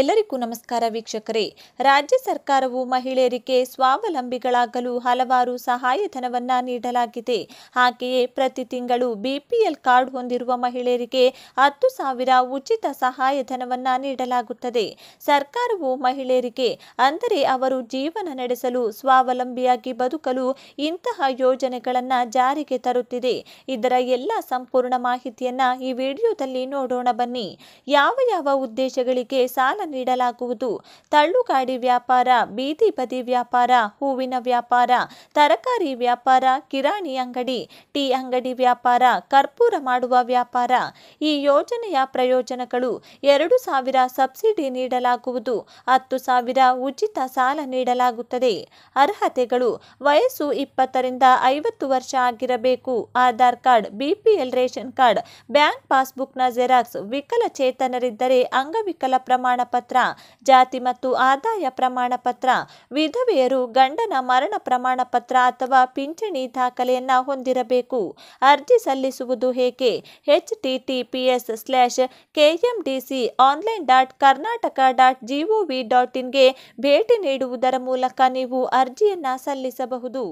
ಎಲ್ಲರಿಗೂ ನಮಸ್ಕಾರ ವೀಕ್ಷಕರೇ ರಾಜ್ಯ ಸರ್ಕಾರವು ಮಹಿಳೆಯರಿಗೆ ಸ್ವಾವಲಂಬಿಗಳಾಗಲು ಹಲವಾರು ಸಹಾಯಧನವನ್ನು ನೀಡಲಾಗಿದೆ ಹಾಗೆಯೇ ಪ್ರತಿ ತಿಂಗಳು ಬಿಪಿಎಲ್ ಕಾರ್ಡ್ ಹೊಂದಿರುವ ಮಹಿಳೆಯರಿಗೆ ಹತ್ತು ಸಾವಿರ ಉಚಿತ ಸಹಾಯಧನವನ್ನು ನೀಡಲಾಗುತ್ತದೆ ಸರ್ಕಾರವು ಮಹಿಳೆಯರಿಗೆ ಅಂದರೆ ಅವರು ಜೀವನ ನಡೆಸಲು ಸ್ವಾವಲಂಬಿಯಾಗಿ ಬದುಕಲು ಇಂತಹ ಯೋಜನೆಗಳನ್ನು ಜಾರಿಗೆ ತರುತ್ತಿದೆ ಇದರ ಎಲ್ಲ ಸಂಪೂರ್ಣ ಮಾಹಿತಿಯನ್ನು ಈ ವಿಡಿಯೋದಲ್ಲಿ ನೋಡೋಣ ಬನ್ನಿ ಯಾವ ಯಾವ ಉದ್ದೇಶಗಳಿಗೆ ಸಾಲ ನೀಡಲಾಗುವುದು ತಳ್ಳುಗಾಡಿ ವ್ಯಾಪಾರ ಬೀದಿ ಬದಿ ವ್ಯಾಪಾರ ಹೂವಿನ ವ್ಯಾಪಾರ ತರಕಾರಿ ವ್ಯಾಪಾರ ಕಿರಾಣಿ ಅಂಗಡಿ ಟೀ ಅಂಗಡಿ ವ್ಯಾಪಾರ ಕರ್ಪೂರ ಮಾಡುವ ವ್ಯಾಪಾರ ಈ ಯೋಜನೆಯ ಪ್ರಯೋಜನಗಳು ಎರಡು ಸಾವಿರ ಸಬ್ಸಿಡಿ ನೀಡಲಾಗುವುದು ಹತ್ತು ಸಾವಿರ ಉಚಿತ ಸಾಲ ನೀಡಲಾಗುತ್ತದೆ ಅರ್ಹತೆಗಳು ವಯಸ್ಸು ಇಪ್ಪತ್ತರಿಂದ ಐವತ್ತು ವರ್ಷ ಆಗಿರಬೇಕು Aadhaar card BPL ration card bank ಪಾಸ್ಬುಕ್ನ ಜೆರಾಕ್ಸ್ ವಿಕಲಚೇತನರಿದ್ದರೆ ಅಂಗವಿಕಲ ಪ್ರಮಾಣ ಪತ್ರ ಜಾತಿ ಮತ್ತು ಆದಾಯ ಪ್ರಮಾಣಪತ್ರ ವಿಧವೆಯರು ಗಂಡನ ಮರಣ ಪ್ರಮಾಣಪತ್ರ ಅಥವಾ ಪಿಂಚಣಿ ದಾಖಲೆಯನ್ನು ಹೊಂದಿರಬೇಕು ಅರ್ಜಿ ಸಲ್ಲಿಸುವುದು ಹೇಗೆ H T T P S slash KMDC online dot Karnataka dot GOV dot ಇನ್ಗೆ ಭೇಟಿ ನೀಡುವುದರ ಮೂಲಕ ನೀವು ಅರ್ಜಿಯನ್ನು ಸಲ್ಲಿಸಬಹುದು